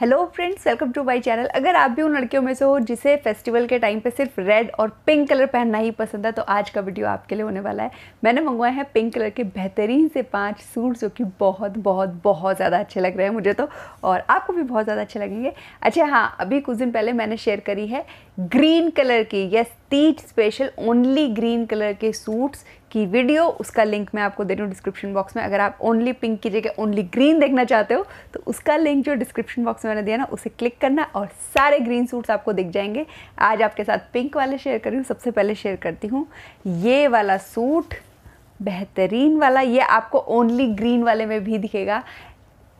hello friends welcome to my channel अगर आप भी उन लड़कियों में से हो जिसे फेस्टिवल के टाइम पे सिर्फ रेड और पिंक कलर पहनना ही पसंद है तो आज का वीडियो आपके लिए होने वाला है मैंने मंगवाए हैं पिंक कलर के बेहतरीन से पांच सूट जो कि बहुत बहुत बहुत ज़्यादा अच्छे लग रहे हैं मुझे तो और आपको भी बहुत ज़्यादा अच्छे लगेंगे अच्छा हाँ अभी कुछ दिन पहले मैंने शेयर करी है ग्रीन कलर की yes Teej special only green colour के सूट्स की वीडियो उसका लिंक मैं आपको दे रही हूँ डिस्क्रिप्शन बॉक्स में अगर आप ओनली पिंक की जगह ओनली ग्रीन देखना चाहते हो तो उसका लिंक जो डिस्क्रिप्शन बॉक्स में मैंने दिया ना उसे क्लिक करना और सारे ग्रीन सूट्स आपको दिख जाएंगे आज आपके साथ पिंक वाले शेयर कर रही हूँ सबसे पहले शेयर करती हूँ ये वाला सूट बेहतरीन वाला ये आपको ओनली ग्रीन वाले में भी दिखेगा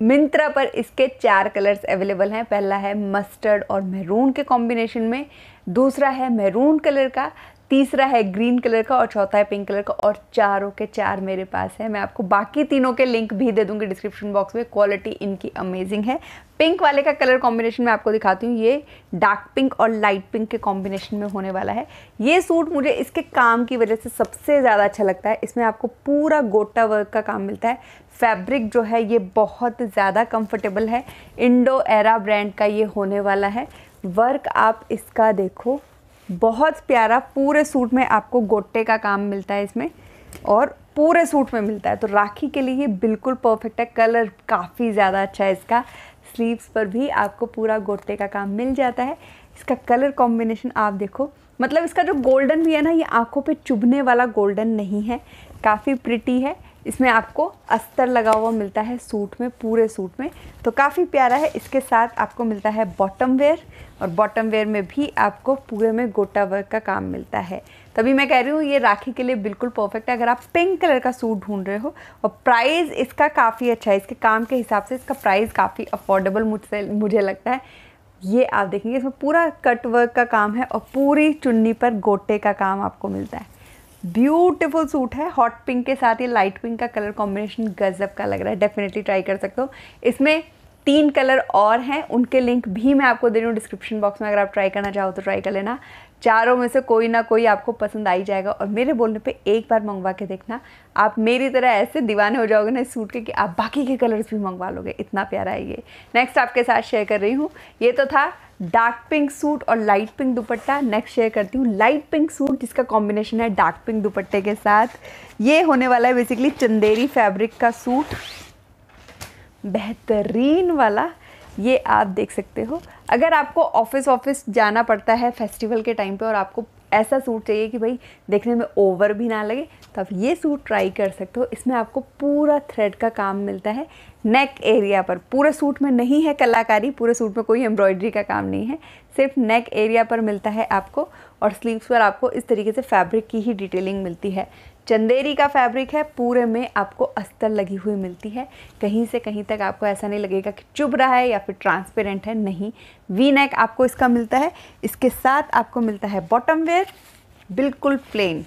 मिंत्रा पर इसके चार कलर्स अवेलेबल हैं पहला है मस्टर्ड और मेहरून के कॉम्बिनेशन में दूसरा है मेहरून कलर का तीसरा है ग्रीन कलर का और चौथा है पिंक कलर का और चारों के चार मेरे पास है मैं आपको बाकी तीनों के लिंक भी दे दूंगी डिस्क्रिप्शन बॉक्स में क्वालिटी इनकी अमेजिंग है पिंक वाले का कलर कॉम्बिनेशन मैं आपको दिखाती हूँ ये डार्क पिंक और लाइट पिंक के कॉम्बिनेशन में होने वाला है ये सूट मुझे इसके काम की वजह से सबसे ज़्यादा अच्छा लगता है इसमें आपको पूरा गोटा वर्क का काम मिलता है फैब्रिक जो है ये बहुत ज़्यादा कंफर्टेबल है इंडो एरा ब्रांड का ये होने वाला है वर्क आप इसका देखो बहुत प्यारा पूरे सूट में आपको गोटे का काम मिलता है इसमें और पूरे सूट में मिलता है तो राखी के लिए ये बिल्कुल परफेक्ट है कलर काफ़ी ज़्यादा अच्छा है इसका स्लीव्स पर भी आपको पूरा गोटे का काम मिल जाता है इसका कलर कॉम्बिनेशन आप देखो मतलब इसका जो गोल्डन भी है ना ये आंखों पे चुभने वाला गोल्डन नहीं है काफ़ी प्रिटी है इसमें आपको अस्तर लगा हुआ मिलता है सूट में पूरे सूट में तो काफ़ी प्यारा है इसके साथ आपको मिलता है बॉटम वेयर और बॉटम वेयर में भी आपको पूरे में गोटा वर्क का काम मिलता है तभी मैं कह रही हूँ ये राखी के लिए बिल्कुल परफेक्ट है अगर आप पिंक कलर का सूट ढूंढ रहे हो और प्राइस इसका काफ़ी अच्छा है इसके काम के हिसाब से इसका प्राइस काफ़ी अफोर्डेबल मुझसे मुझे लगता है ये आप देखेंगे इसमें पूरा कट वर्क का काम है और पूरी चुन्नी पर गोटे का काम आपको मिलता है ब्यूटीफुल सूट है हॉट पिंक के साथ ये लाइट पिंक का कलर कॉम्बिनेशन गजब का लग रहा है डेफिनेटली ट्राई कर सकते हो इसमें तीन कलर और हैं उनके लिंक भी मैं आपको दे रही हूँ डिस्क्रिप्शन बॉक्स में अगर आप ट्राई करना चाहो तो ट्राई कर लेना चारों में से कोई ना कोई आपको पसंद आ ही जाएगा और मेरे बोलने पे एक बार मंगवा के देखना आप मेरी तरह ऐसे दीवाने हो जाओगे ना इस सूट के कि आप बाकी के कलर्स भी मंगवा लोगे इतना प्यारा है ये नेक्स्ट आपके साथ शेयर कर रही हूँ ये तो था डार्क पिंक सूट और light pink dupatta next share करती हूँ लाइट पिंक सूट जिसका कॉम्बिनेशन है डार्क पिंक दुपट्टे के साथ ये होने वाला है बेसिकली चंदेरी फैब्रिक का सूट बेहतरीन वाला ये आप देख सकते हो अगर आपको ऑफिस ऑफिस जाना पड़ता है फेस्टिवल के टाइम पे और आपको ऐसा सूट चाहिए कि भाई देखने में ओवर भी ना लगे तो आप ये सूट ट्राई कर सकते हो इसमें आपको पूरा थ्रेड का काम मिलता है नेक एरिया पर पूरे सूट में नहीं है कलाकारी पूरे सूट में कोई एम्ब्रॉयडरी का काम नहीं है सिर्फ नेक एरिया पर मिलता है आपको और स्लीव्स पर आपको इस तरीके से फैब्रिक की ही डिटेलिंग मिलती है चंदेरी का फैब्रिक है पूरे में आपको अस्तर लगी हुई मिलती है कहीं से कहीं तक आपको ऐसा नहीं लगेगा कि चुभ रहा है या फिर ट्रांसपेरेंट है नहीं वी नेक आपको इसका मिलता है इसके साथ आपको मिलता है बॉटम वेयर बिल्कुल प्लेन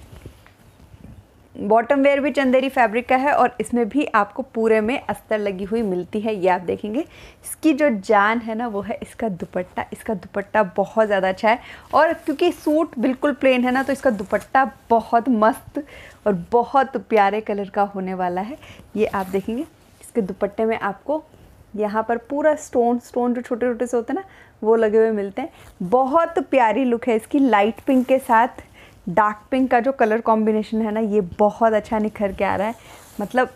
बॉटम वेयर भी चंदेरी फैब्रिक का है और इसमें भी आपको पूरे में अस्तर लगी हुई मिलती है ये आप देखेंगे इसकी जो जान है ना वो है इसका दुपट्टा इसका दुपट्टा बहुत ज़्यादा अच्छा है और क्योंकि सूट बिल्कुल प्लेन है ना तो इसका दुपट्टा बहुत मस्त और बहुत प्यारे कलर का होने वाला है ये आप देखेंगे इसके दुपट्टे में आपको यहाँ पर पूरा स्टोन स्टोन जो छोटे छोटे से होते हैं ना वो लगे हुए मिलते हैं बहुत प्यारी लुक है इसकी लाइट पिंक के साथ डार्क पिंक का जो कलर कॉम्बिनेशन है ना ये बहुत अच्छा निखर के आ रहा है मतलब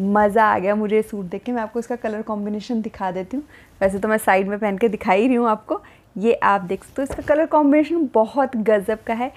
मज़ा आ गया मुझे सूट देख के मैं आपको इसका कलर कॉम्बिनेशन दिखा देती हूँ वैसे तो मैं साइड में पहन के दिखा ही रही हूँ आपको ये आप देख सकते हो इसका कलर कॉम्बिनेशन बहुत गज़ब का है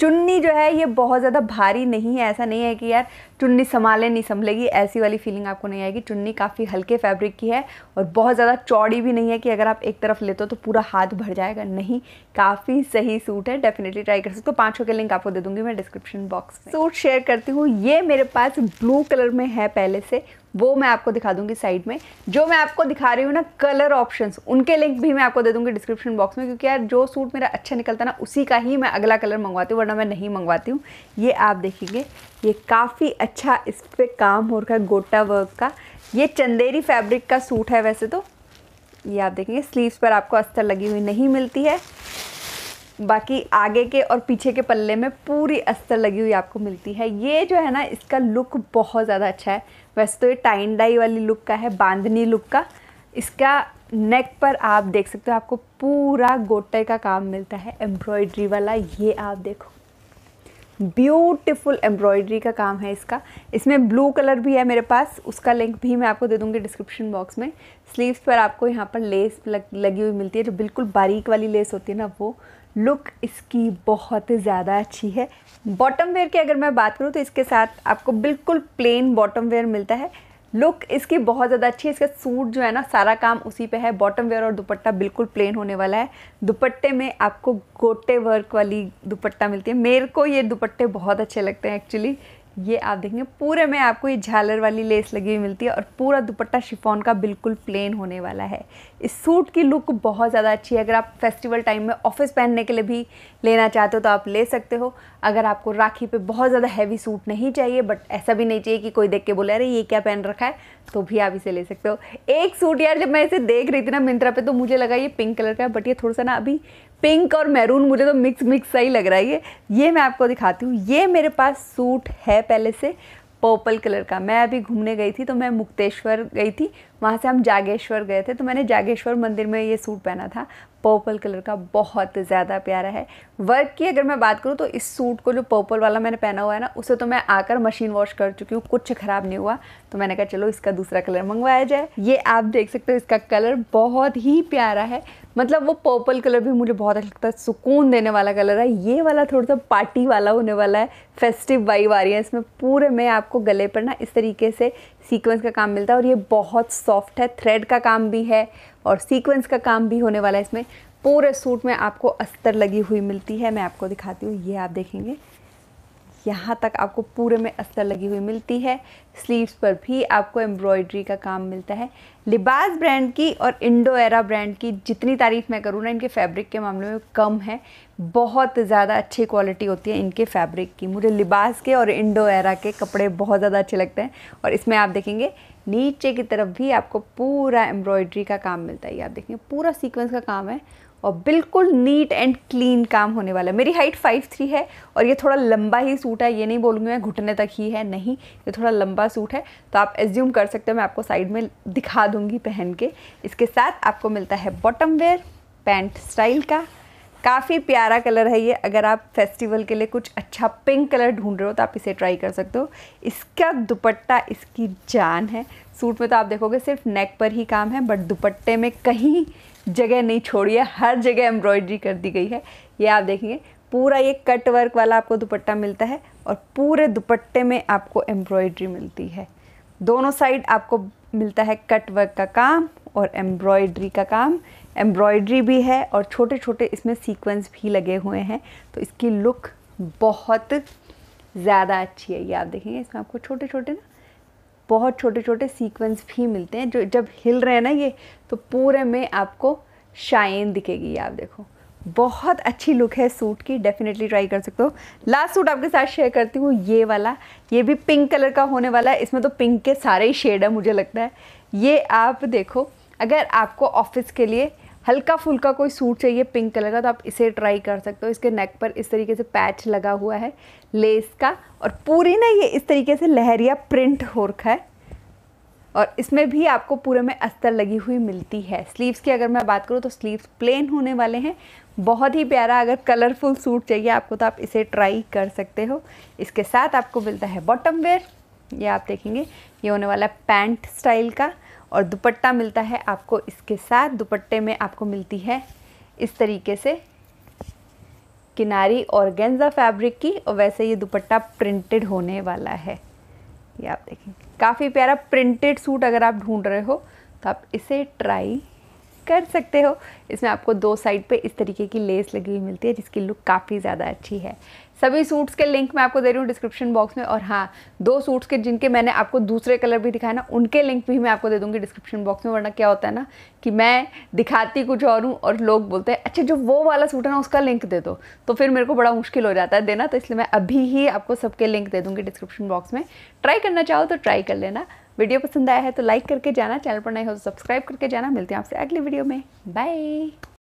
चुन्नी जो है ये बहुत ज़्यादा भारी नहीं है ऐसा नहीं है कि यार चुन्नी संभाले नहीं संभलेगी ऐसी वाली फीलिंग आपको नहीं आएगी चुन्नी काफ़ी हल्के फैब्रिक की है और बहुत ज़्यादा चौड़ी भी नहीं है कि अगर आप एक तरफ लेते हो तो पूरा हाथ भर जाएगा नहीं काफ़ी सही सूट है डेफिनेटली ट्राई कर सकते हो पाँचों के लिंक आपको दे दूँगी मैं डिस्क्रिप्शन बॉक्स में सूट शेयर करती हूँ ये मेरे पास ब्लू कलर में है पहले से वो मैं आपको दिखा दूंगी साइड में जो मैं आपको दिखा रही हूँ ना कलर ऑप्शंस उनके लिंक भी मैं आपको दे दूंगी डिस्क्रिप्शन बॉक्स में क्योंकि यार जो सूट मेरा अच्छा निकलता ना उसी का ही मैं अगला कलर मंगवाती हूँ वरना मैं नहीं मंगवाती हूँ ये आप देखेंगे ये काफ़ी अच्छा इस पर काम हो रखा है गोटा वर्क का ये चंदेरी फैब्रिक का सूट है वैसे तो ये आप देखेंगे स्लीव्स पर आपको अस्तर लगी हुई नहीं मिलती है बाकी आगे के और पीछे के पल्ले में पूरी अस्तर लगी हुई आपको मिलती है ये जो है ना इसका लुक बहुत ज़्यादा अच्छा है वैसे तो ये टाइन डाई वाली लुक का है बांधनी लुक का इसका नेक पर आप देख सकते हो आपको पूरा गोटे का काम मिलता है एम्ब्रॉयड्री वाला ये आप देखो ब्यूटीफुल एम्ब्रॉयडरी का काम है इसका इसमें ब्लू कलर भी है मेरे पास उसका लिंक भी मैं आपको दे दूँगी डिस्क्रिप्शन बॉक्स में स्लीव्स पर आपको यहाँ पर लेस लग, लगी हुई मिलती है जो बिल्कुल बारीक वाली लेस होती है ना वो लुक इसकी बहुत ज़्यादा अच्छी है बॉटम वेयर की अगर मैं बात करूँ तो इसके साथ आपको बिल्कुल प्लेन बॉटम वेयर मिलता है लुक इसकी बहुत ज़्यादा अच्छी है इसका सूट जो है ना सारा काम उसी पे है बॉटम वेयर और दुपट्टा बिल्कुल प्लेन होने वाला है दुपट्टे में आपको गोटे वर्क वाली दुपट्टा मिलती है मेरे को ये दुपट्टे बहुत अच्छे लगते हैं एक्चुअली ये आप देखेंगे पूरे में आपको ये झालर वाली लेस लगी हुई मिलती है और पूरा दुपट्टा शिफॉन का बिल्कुल प्लेन होने वाला है इस सूट की लुक बहुत ज़्यादा अच्छी है अगर आप फेस्टिवल टाइम में ऑफिस पहनने के लिए भी लेना चाहते हो तो आप ले सकते हो अगर आपको राखी पे बहुत ज़्यादा हैवी सूट नहीं चाहिए बट ऐसा भी नहीं चाहिए कि कोई देख के बोले अरे ये क्या पहन रखा है तो भी आप इसे ले सकते हो एक सूट यार जब मैं इसे देख रही थी ना मिंत्रा पर तो मुझे लगा ये पिंक कलर का है बट ये थोड़ा सा ना अभी पिंक और मैरून मुझे तो मिक्स मिक्स सही लग रहा है ये ये मैं आपको दिखाती हूँ ये मेरे पास सूट है पहले से पर्पल कलर का मैं अभी घूमने गई थी तो मैं मुक्तेश्वर गई थी वहाँ से हम जागेश्वर गए थे तो मैंने जागेश्वर मंदिर में ये सूट पहना था पर्पल कलर का बहुत ज़्यादा प्यारा है वर्क की अगर मैं बात करूँ तो इस सूट को जो पर्पल वाला मैंने पहना हुआ है ना उसे तो मैं आकर मशीन वॉश कर चुकी हूँ कुछ ख़राब नहीं हुआ तो मैंने कहा चलो इसका दूसरा कलर मंगवाया जाए ये आप देख सकते हो इसका कलर बहुत ही प्यारा है मतलब वो पर्पल कलर भी मुझे बहुत अच्छा लगता है सुकून देने वाला कलर है ये वाला थोड़ा सा पार्टी वाला होने वाला है फेस्टिव वाइव आ रही है इसमें पूरे में आपको गले पर ना इस तरीके से सीक्वेंस का काम मिलता है और ये बहुत सॉफ्ट है थ्रेड का काम भी है और सीक्वेंस का काम भी होने वाला है इसमें पूरे सूट में आपको अस्तर लगी हुई मिलती है मैं आपको दिखाती हूँ ये आप देखेंगे यहाँ तक आपको पूरे में अस्तर लगी हुई मिलती है स्लीव्स पर भी आपको एम्ब्रॉयडरी का काम मिलता है लिबास ब्रांड की और इंडो एरा ब्रांड की जितनी तारीफ़ मैं करूँ ना इनके फैब्रिक के मामले में कम है बहुत ज़्यादा अच्छी क्वालिटी होती है इनके फैब्रिक की मुझे लिबास के और इंडो एरा के कपड़े बहुत ज़्यादा अच्छे लगते हैं और इसमें आप देखेंगे नीचे की तरफ भी आपको पूरा एम्ब्रॉयड्री का काम मिलता है आप देखेंगे पूरा सीक्वेंस का काम है और बिल्कुल नीट एंड क्लीन काम होने वाला है मेरी हाइट फाइव थ्री है और ये थोड़ा लंबा ही सूट है ये नहीं बोलूँगी मैं घुटने तक ही है नहीं ये थोड़ा लंबा सूट है तो आप एज्यूम कर सकते हो मैं आपको साइड में दिखा दूँगी पहन के इसके साथ आपको मिलता है बॉटम वेयर पैंट स्टाइल का काफ़ी प्यारा कलर है ये अगर आप फेस्टिवल के लिए कुछ अच्छा पिंक कलर ढूंढ रहे हो तो आप इसे ट्राई कर सकते हो इसका दुपट्टा इसकी जान है सूट में तो आप देखोगे सिर्फ नेक पर ही काम है बट दुपट्टे में कहीं जगह नहीं छोड़ी है हर जगह एम्ब्रॉयडरी कर दी गई है ये आप देखेंगे पूरा ये कट वर्क वाला आपको दुपट्टा मिलता है और पूरे दुपट्टे में आपको एम्ब्रॉयड्री मिलती है दोनों साइड आपको मिलता है कट वर्क का काम और एम्ब्रॉयड्री का काम एम्ब्रॉयड्री भी है और छोटे छोटे इसमें सीक्वेंस भी लगे हुए हैं तो इसकी लुक बहुत ज़्यादा अच्छी है ये आप देखेंगे इसमें आपको छोटे छोटे ना बहुत छोटे छोटे सीक्वेंस भी मिलते हैं जो जब हिल रहे हैं ना ये तो पूरे में आपको शाइन दिखेगी आप देखो बहुत अच्छी लुक है सूट की डेफिनेटली ट्राई कर सकते हो लास्ट सूट आपके साथ शेयर करती हूँ ये वाला ये भी पिंक कलर का होने वाला है इसमें तो पिंक के सारे ही शेड है मुझे लगता है ये आप देखो अगर आपको ऑफिस के लिए हल्का फुल्का कोई सूट चाहिए पिंक कलर का तो आप इसे ट्राई कर सकते हो इसके नेक पर इस तरीके से पैच लगा हुआ है लेस का और पूरी ना ये इस तरीके से लहरिया प्रिंट हो रखा है और इसमें भी आपको पूरे में अस्तर लगी हुई मिलती है स्लीव्स की अगर मैं बात करूँ तो स्लीव्स प्लेन होने वाले हैं बहुत ही प्यारा अगर कलरफुल सूट चाहिए आपको तो आप इसे ट्राई कर सकते हो इसके साथ आपको मिलता है बॉटम वेयर ये आप देखेंगे ये होने वाला पैंट स्टाइल का और दुपट्टा मिलता है आपको इसके साथ दुपट्टे में आपको मिलती है इस तरीके से किनारी और गेंजा फैब्रिक की और वैसे ये दुपट्टा प्रिंटेड होने वाला है ये आप देखें काफ़ी प्यारा प्रिंटेड सूट अगर आप ढूंढ रहे हो तो आप इसे ट्राई कर सकते हो इसमें आपको दो साइड पे इस तरीके की लेस लगी हुई मिलती है जिसकी लुक काफ़ी ज़्यादा अच्छी है सभी सूट्स के लिंक मैं आपको दे रही हूँ डिस्क्रिप्शन बॉक्स में और हाँ दो सूट्स के जिनके मैंने आपको दूसरे कलर भी दिखाए ना उनके लिंक भी मैं आपको दे दूँगी डिस्क्रिप्शन बॉक्स में वरना क्या होता है ना कि मैं दिखाती कुछ और हूँ और लोग बोलते हैं अच्छा जो वो वाला सूट है ना उसका लिंक दे दो तो फिर मेरे को बड़ा मुश्किल हो जाता है देना तो इसलिए मैं अभी ही आपको सबके लिंक दे दूँगी डिस्क्रिप्शन बॉक्स में ट्राई करना चाहो तो ट्राई कर लेना वीडियो पसंद आया है तो लाइक करके जाना चैनल पर नहीं हो तो सब्सक्राइब करके जाना मिलते हैं आपसे अगली वीडियो में बाय